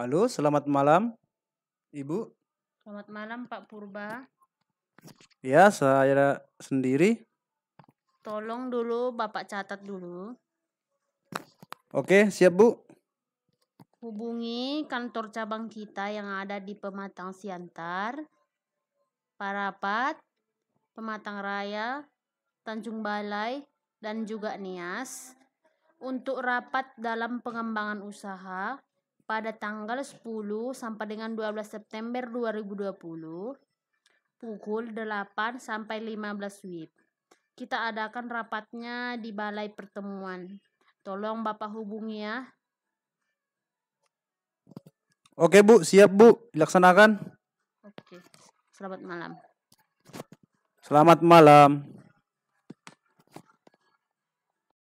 Halo, selamat malam, Ibu. Selamat malam, Pak Purba. Ya, saya sendiri. Tolong dulu Bapak catat dulu. Oke, siap Bu. Hubungi kantor cabang kita yang ada di Pematang Siantar, Parapat, Pematang Raya, Tanjung Balai, dan juga Nias untuk rapat dalam pengembangan usaha pada tanggal 10 sampai dengan 12 September 2020 pukul 8 sampai 15 WIB. Kita adakan rapatnya di Balai Pertemuan. Tolong Bapak hubungi ya. Oke Bu, siap Bu, dilaksanakan. Oke, selamat malam. Selamat malam.